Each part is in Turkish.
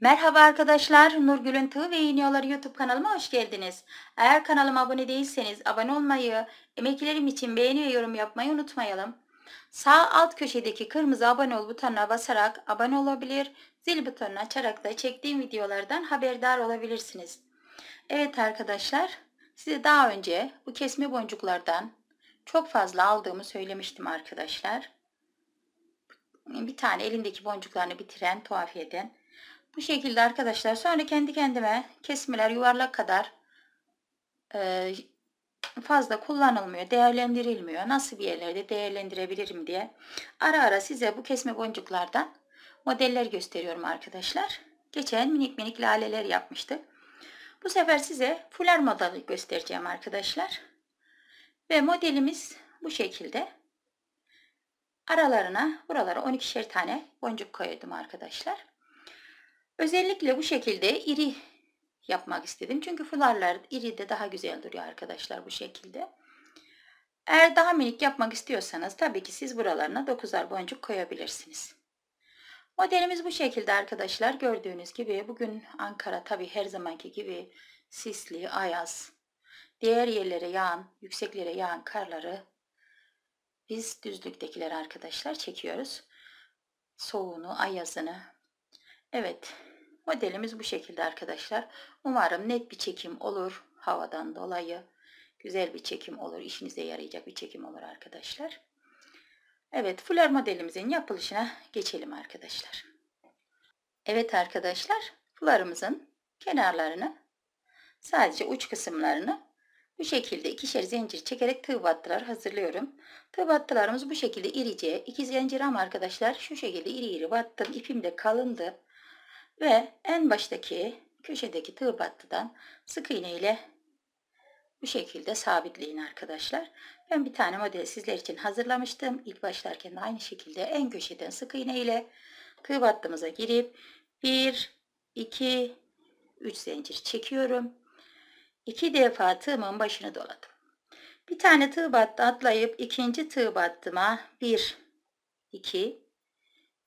Merhaba arkadaşlar, Nurgül'ün Tığ ve İğniyoları YouTube kanalıma hoş geldiniz. Eğer kanalıma abone değilseniz abone olmayı, emeklerim için beğeni ve yorum yapmayı unutmayalım. Sağ alt köşedeki kırmızı abone ol butonuna basarak abone olabilir, zil butonunu açarak da çektiğim videolardan haberdar olabilirsiniz. Evet arkadaşlar, size daha önce bu kesme boncuklardan çok fazla aldığımı söylemiştim arkadaşlar. Bir tane elindeki boncuklarını bitiren tuhafiyeden bu şekilde arkadaşlar sonra kendi kendime kesmeler yuvarlak kadar e, fazla kullanılmıyor, değerlendirilmiyor. Nasıl bir yerlerde değerlendirebilirim diye ara ara size bu kesme boncuklardan modeller gösteriyorum arkadaşlar. Geçen minik minik laleler yapmıştık. Bu sefer size fular modeli göstereceğim arkadaşlar. Ve modelimiz bu şekilde. Aralarına buralara 12'şer tane boncuk koydum arkadaşlar. Özellikle bu şekilde iri yapmak istedim. Çünkü fularlar iri de daha güzel duruyor arkadaşlar bu şekilde. Eğer daha minik yapmak istiyorsanız tabii ki siz buralarına 9'ar boncuk koyabilirsiniz. Modelimiz bu şekilde arkadaşlar. Gördüğünüz gibi bugün Ankara tabii her zamanki gibi sisli, ayaz, diğer yerlere yağan, yükseklere yağan karları biz düzlüktekiler arkadaşlar çekiyoruz. soğunu ayazını, Evet modelimiz bu şekilde arkadaşlar. Umarım net bir çekim olur havadan dolayı. Güzel bir çekim olur. İşinize yarayacak bir çekim olur arkadaşlar. Evet fular modelimizin yapılışına geçelim arkadaşlar. Evet arkadaşlar fularımızın kenarlarını sadece uç kısımlarını bu şekilde ikişer zincir çekerek tığ battılar hazırlıyorum. Tığ battılarımız bu şekilde irice iki zincir ama arkadaşlar şu şekilde iri iri battım. İpim de kalındı. Ve en baştaki köşedeki tığ battıdan sık iğne ile bu şekilde sabitleyin arkadaşlar. Ben bir tane model sizler için hazırlamıştım. İlk başlarken de aynı şekilde en köşeden sık iğne ile tığ battımıza girip 1, 2, 3 zincir çekiyorum. 2 defa tığımın başını doladım. Bir tane tığ battı atlayıp ikinci tığ battıma 1, 2,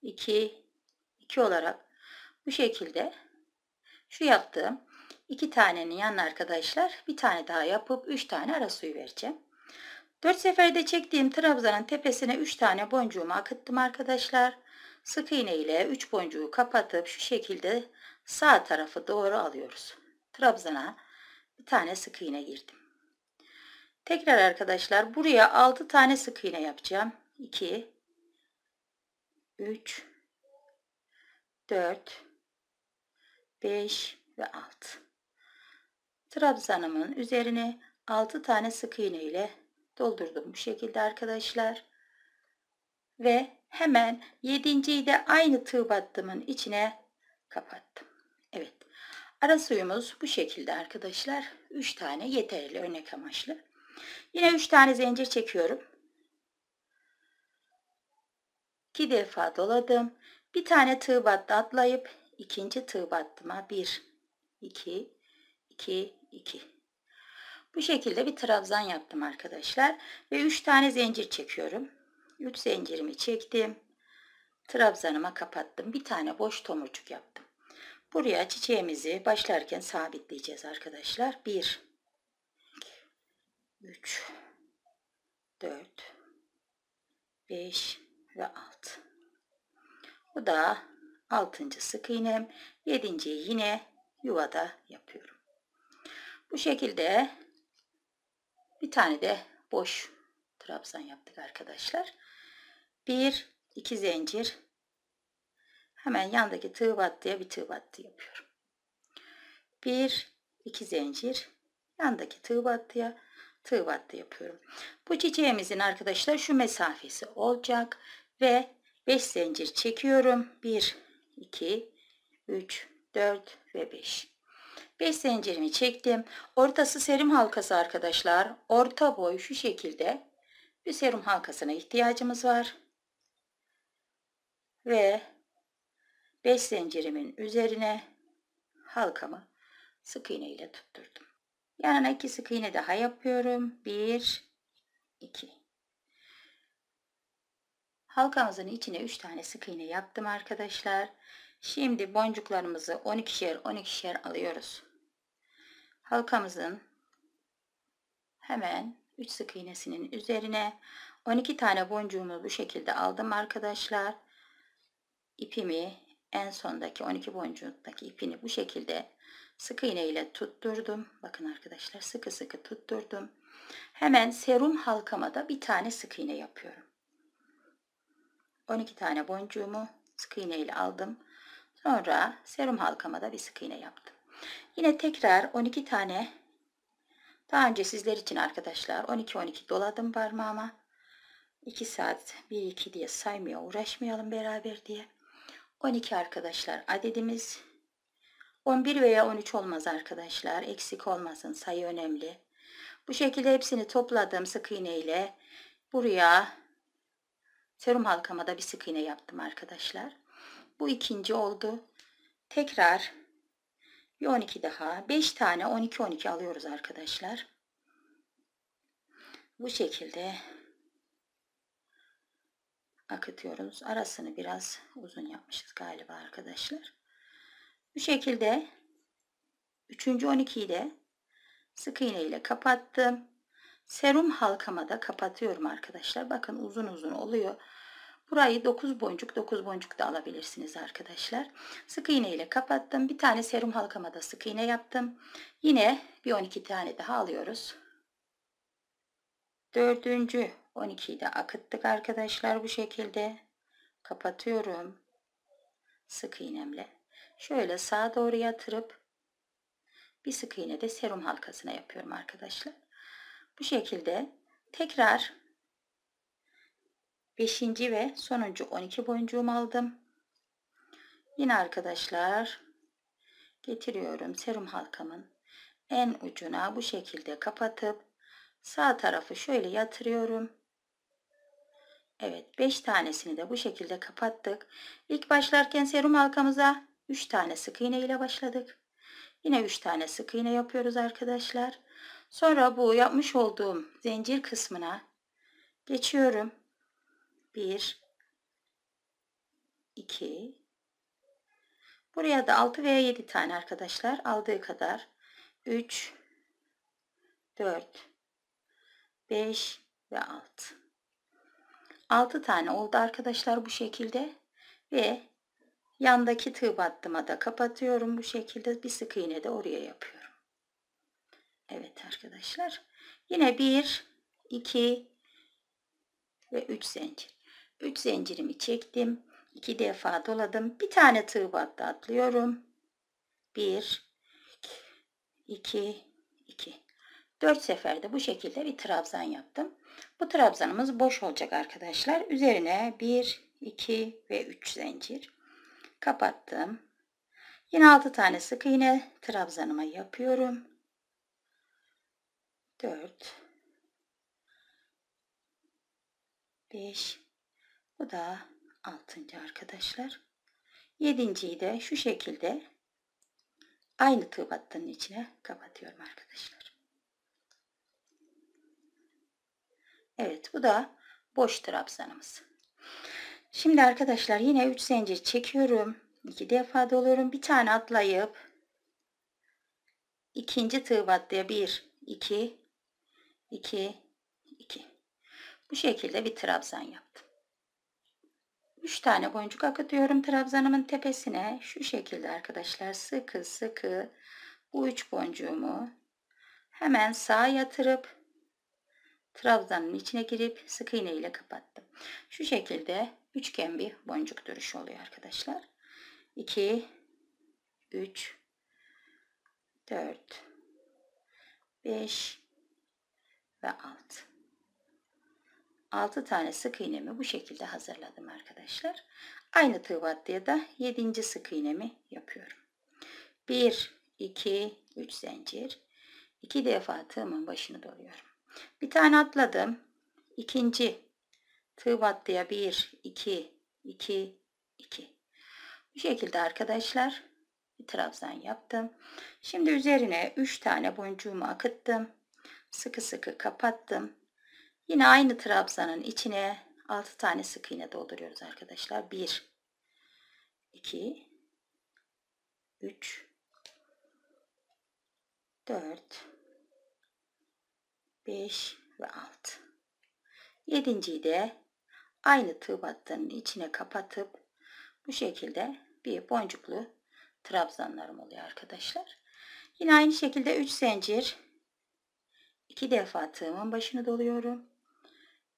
2, 2 olarak bu şekilde şu yaptığım iki tanenin yanına arkadaşlar bir tane daha yapıp üç tane ara suyu vereceğim. Dört seferde çektiğim trabzanın tepesine üç tane boncuğumu akıttım arkadaşlar. Sık iğne ile üç boncuğu kapatıp şu şekilde sağ tarafı doğru alıyoruz. Trabzana bir tane sık iğne girdim. Tekrar arkadaşlar buraya altı tane sık iğne yapacağım. 2 3 4 5 ve 6. Trabzanımın üzerine 6 tane sık iğne ile doldurdum bu şekilde arkadaşlar. Ve hemen 7.yi de aynı tığ battımın içine kapattım. Evet. Ara suyumuz bu şekilde arkadaşlar. 3 tane yeterli örnek amaçlı. Yine 3 tane zincir çekiyorum. 2 defa doladım. Bir tane tığ battı atlayıp ikinci tığ battıma 1 2 2 2 bu şekilde bir trabzan yaptım arkadaşlar ve 3 tane zincir çekiyorum 3 zincirimi çektim trabzanıma kapattım bir tane boş tomurcuk yaptım buraya çiçeğimizi başlarken sabitleyeceğiz arkadaşlar 1 3 4 5 ve 6 bu da altıncı sık iğnem, yedinci yine yuvada yapıyorum. Bu şekilde bir tane de boş trabzan yaptık arkadaşlar. Bir, iki zincir. Hemen yandaki tığ battıya bir tığ battı yapıyorum. Bir, iki zincir. Yandaki tığ battıya tığ battı yapıyorum. Bu çiçeğimizin arkadaşlar şu mesafesi olacak ve 5 zincir çekiyorum. Bir 2, 3, 4 ve 5. 5 zincirimi çektim. Ortası serum halkası arkadaşlar. Orta boy şu şekilde bir serum halkasına ihtiyacımız var. Ve 5 zincirimin üzerine halkamı sık iğne ile tutturdum. Yanına 2 sık iğne daha yapıyorum. 1 2 Halkamızın içine 3 tane sık iğne yaptım arkadaşlar. Şimdi boncuklarımızı 12'şer 12'şer alıyoruz. Halkamızın hemen 3 sık iğnesinin üzerine 12 tane boncuğumu bu şekilde aldım arkadaşlar. İpimi en sondaki 12 boncuktaki ipini bu şekilde sık iğne ile tutturdum. Bakın arkadaşlar sıkı sıkı tutturdum. Hemen serum halkama da bir tane sık iğne yapıyorum. 12 tane boncuğumu sık iğne ile aldım. Sonra serum halkama da bir sık iğne yaptım. Yine tekrar 12 tane daha önce sizler için arkadaşlar 12-12 doladım parmağıma. 2 saat 1-2 diye saymıyor, uğraşmayalım beraber diye. 12 arkadaşlar adedimiz. 11 veya 13 olmaz arkadaşlar. Eksik olmasın sayı önemli. Bu şekilde hepsini topladım sık iğne ile. Buraya Serum halkama da bir sık iğne yaptım arkadaşlar. Bu ikinci oldu. Tekrar bir 12 daha. 5 tane 12 12 alıyoruz arkadaşlar. Bu şekilde akıtıyoruz. Arasını biraz uzun yapmışız galiba arkadaşlar. Bu şekilde 3. 12'yi de sık iğne ile kapattım. Serum halkama da kapatıyorum arkadaşlar. Bakın uzun uzun oluyor. Burayı 9 boncuk 9 boncuk da alabilirsiniz arkadaşlar. Sık iğne ile kapattım. Bir tane serum halkama da sık iğne yaptım. Yine bir 12 tane daha alıyoruz. Dördüncü 12'yi de akıttık arkadaşlar bu şekilde. Kapatıyorum. Sık iğnemle. Şöyle sağa doğru yatırıp bir sık iğne de serum halkasına yapıyorum arkadaşlar. Bu şekilde tekrar 5. ve sonuncu 12 boyuncuğumu aldım. Yine arkadaşlar getiriyorum serum halkamın en ucuna bu şekilde kapatıp sağ tarafı şöyle yatırıyorum. Evet 5 tanesini de bu şekilde kapattık. İlk başlarken serum halkamıza 3 tane sık iğne ile başladık. Yine 3 tane sık iğne yapıyoruz arkadaşlar. Sonra bu yapmış olduğum zincir kısmına geçiyorum. 1 2 Buraya da 6 veya 7 tane arkadaşlar aldığı kadar 3 4 5 ve 6 6 tane oldu arkadaşlar bu şekilde ve yandaki tığ battıma da kapatıyorum bu şekilde bir sık iğne de oraya yapıyorum arkadaşlar. Yine 1, 2 ve 3 zincir. 3 zincirimi çektim. 2 defa doladım. Bir tane tığ battı atlıyorum. 1, 2, 2. 4 seferde bu şekilde bir trabzan yaptım. Bu trabzanımız boş olacak arkadaşlar. Üzerine 1, 2 ve 3 zincir. Kapattım. Yine 6 tane sık iğne trabzanıma yapıyorum. 4 5 bu da 6. arkadaşlar. 7.yi de şu şekilde aynı tığ battının içine kapatıyorum arkadaşlar. Evet bu da boş trabzanımız. Şimdi arkadaşlar yine 3 zincir çekiyorum. 2 defa doluyorum. Bir tane atlayıp ikinci tığ battıya 1 2 2, 2. Bu şekilde bir trabzan yaptım. 3 tane boncuk akıtıyorum trabzanımın tepesine. Şu şekilde arkadaşlar sıkı sıkı bu 3 boncuğumu hemen sağa yatırıp trabzanın içine girip sık iğne ile kapattım. Şu şekilde üçgen bir boncuk duruşu oluyor arkadaşlar. 2 3 4 5 ve alt. 6 tane sık iğnemi bu şekilde hazırladım arkadaşlar. Aynı tığ battıya da 7. sık iğnemi yapıyorum. 1 2 3 zincir. 2 defa tığımın başını doluyorum. Bir tane atladım. İkinci tığ battıya 1 2 2 2. Bu şekilde arkadaşlar bir trabzan yaptım. Şimdi üzerine 3 tane boncuğumu akıttım sıkı sıkı kapattım. Yine aynı trabzanın içine 6 tane sık iğne dolduruyoruz arkadaşlar. 1 2 3 4 5 ve 6 Yedinciyi de aynı tığ battığının içine kapatıp bu şekilde bir boncuklu trabzanlarım oluyor arkadaşlar. Yine aynı şekilde 3 zincir 2 defa tığımın başını doluyorum.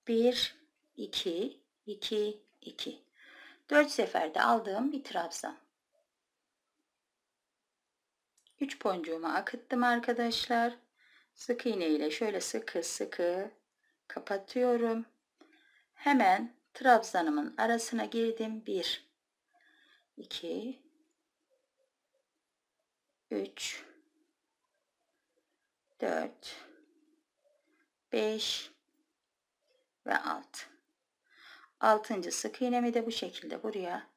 1 2 2 2 4 seferde aldığım bir trabzan. 3 boncuğumu akıttım arkadaşlar. Sık iğne ile şöyle sıkı sıkı kapatıyorum. Hemen trabzanımın arasına girdim. 1 2 3 4 5 ve 6. 6. sık iğnemi de bu şekilde buraya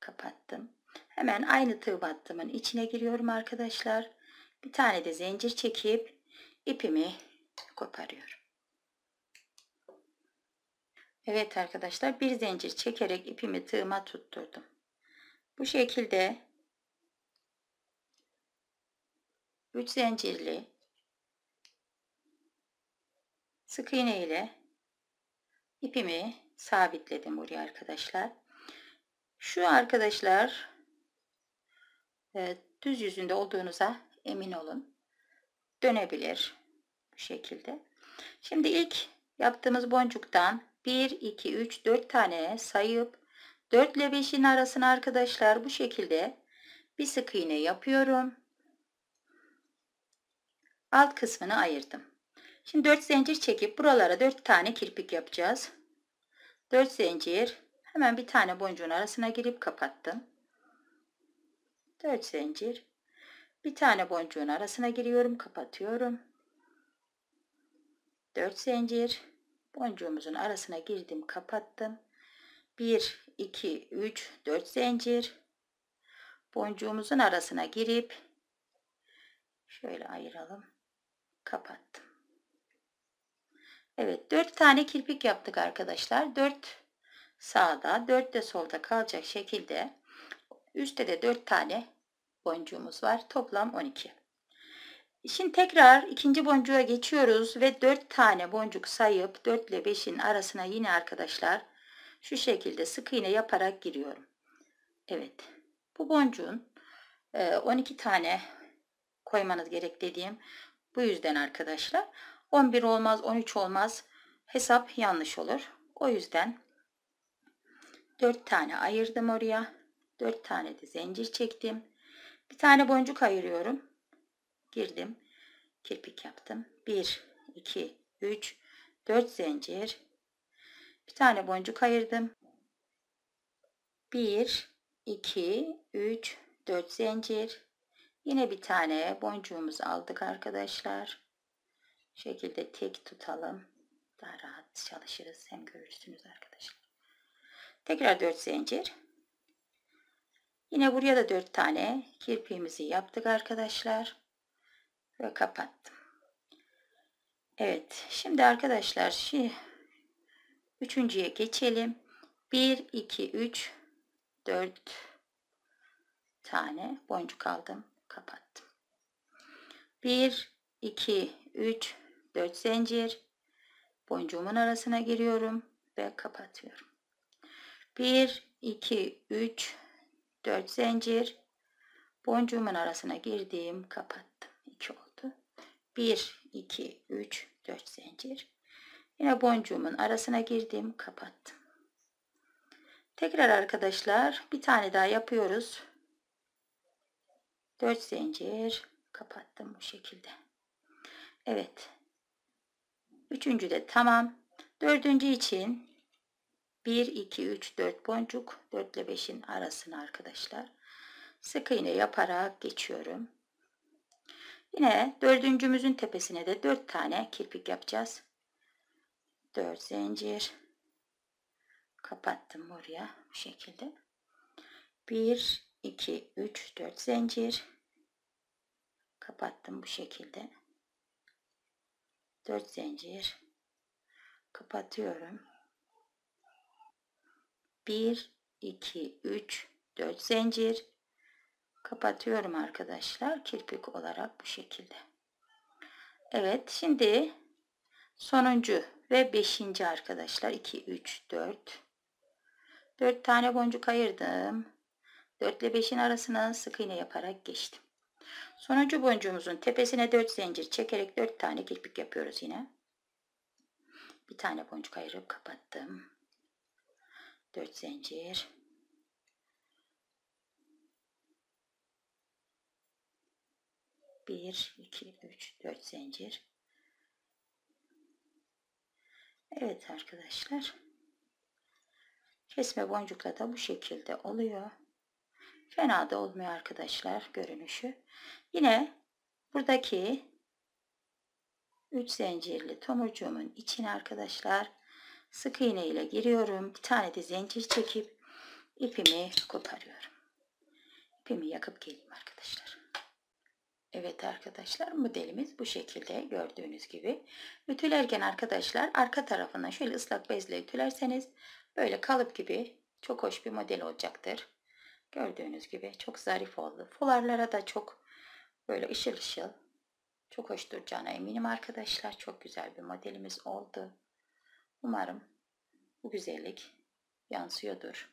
kapattım. Hemen aynı tığ battımın içine giriyorum arkadaşlar. Bir tane de zincir çekip ipimi koparıyorum. Evet arkadaşlar bir zincir çekerek ipimi tığıma tutturdum. Bu şekilde 3 zincirli Sık iğne ile ipimi sabitledim buraya arkadaşlar. Şu arkadaşlar e, düz yüzünde olduğunuza emin olun. Dönebilir bu şekilde. Şimdi ilk yaptığımız boncuktan 1, 2, 3, 4 tane sayıp 4 ile 5'in arasına arkadaşlar bu şekilde bir sık iğne yapıyorum. Alt kısmını ayırdım. Şimdi 4 zincir çekip buralara 4 tane kirpik yapacağız. 4 zincir hemen bir tane boncuğun arasına girip kapattım. 4 zincir bir tane boncuğun arasına giriyorum kapatıyorum. 4 zincir boncuğumuzun arasına girdim kapattım. 1 2 3 4 zincir boncuğumuzun arasına girip şöyle ayıralım kapattım. Evet 4 tane kirpik yaptık arkadaşlar. 4 sağda 4 de solda kalacak şekilde üstte de 4 tane boncuğumuz var. Toplam 12. Şimdi tekrar ikinci boncuğa geçiyoruz ve 4 tane boncuk sayıp 4 ile 5'in arasına yine arkadaşlar şu şekilde sık iğne yaparak giriyorum. Evet bu boncuğun 12 e, tane koymanız gerek dediğim bu yüzden arkadaşlar 11 olmaz 13 olmaz hesap yanlış olur. O yüzden 4 tane ayırdım oraya. 4 tane de zincir çektim. Bir tane boncuk ayırıyorum. Girdim. Kirpik yaptım. 1, 2, 3, 4 zincir. Bir tane boncuk ayırdım. 1, 2, 3, 4 zincir. Yine bir tane boncuğumuz aldık arkadaşlar şekilde tek tutalım. Daha rahat çalışırız. Hem görürsünüz arkadaşlar. Tekrar 4 zincir. Yine buraya da 4 tane kirpiğimizi yaptık arkadaşlar. Ve kapattım. Evet. Şimdi arkadaşlar şimdi üçüncüye geçelim. 1, 2, 3, 4 tane boncuk aldım. Kapattım. 1, 2, 3, 4 zincir boncuğumun arasına giriyorum ve kapatıyorum. 1 2 3 4 zincir boncuğumun arasına girdiğim kapattım. 2 oldu. 1 2 3 4 zincir. Yine boncuğumun arasına girdim, kapattım. Tekrar arkadaşlar bir tane daha yapıyoruz. 4 zincir kapattım bu şekilde. Evet. Üçüncü de tamam. Dördüncü için 1, 2, 3, 4 boncuk 4 ile 5'in arasına arkadaşlar. Sık iğne yaparak geçiyorum. Yine dördüncümüzün tepesine de 4 tane kirpik yapacağız. 4 zincir. Kapattım buraya bu şekilde. 1, 2, 3, 4 zincir. Kapattım bu şekilde. 4 zincir kapatıyorum 1 2 3 4 zincir kapatıyorum arkadaşlar kirpik olarak bu şekilde Evet şimdi sonuncu ve beşinci arkadaşlar 2 3 4 4 tane boncuk ayırdım 4 ile 5'in arasına sık iğne yaparak geçtim Sonuncu boncuğumuzun tepesine 4 zincir çekerek 4 tane kirpik yapıyoruz yine. Bir tane boncuk ayırıp kapattım. 4 zincir. Bir, iki, üç, dört zincir. Evet arkadaşlar. Kesme boncukla da bu şekilde oluyor. Fena da olmuyor arkadaşlar görünüşü. Yine buradaki 3 zincirli tomurcuğumun içine arkadaşlar sık iğne ile giriyorum. Bir tane de zincir çekip ipimi koparıyorum. İpimi yakıp geleyim arkadaşlar. Evet arkadaşlar modelimiz bu şekilde gördüğünüz gibi. Ütülerken arkadaşlar arka tarafına şöyle ıslak bezle ütülerseniz böyle kalıp gibi çok hoş bir model olacaktır. Gördüğünüz gibi çok zarif oldu. Fularlara da çok böyle ışıl ışıl. Çok hoş duracağına eminim arkadaşlar. Çok güzel bir modelimiz oldu. Umarım bu güzellik yansıyordur.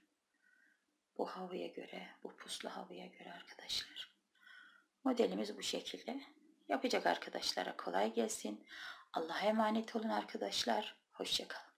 Bu havaya göre, bu puslu havaya göre arkadaşlar. Modelimiz bu şekilde. Yapacak arkadaşlara kolay gelsin. Allah'a emanet olun arkadaşlar. Hoşçakalın.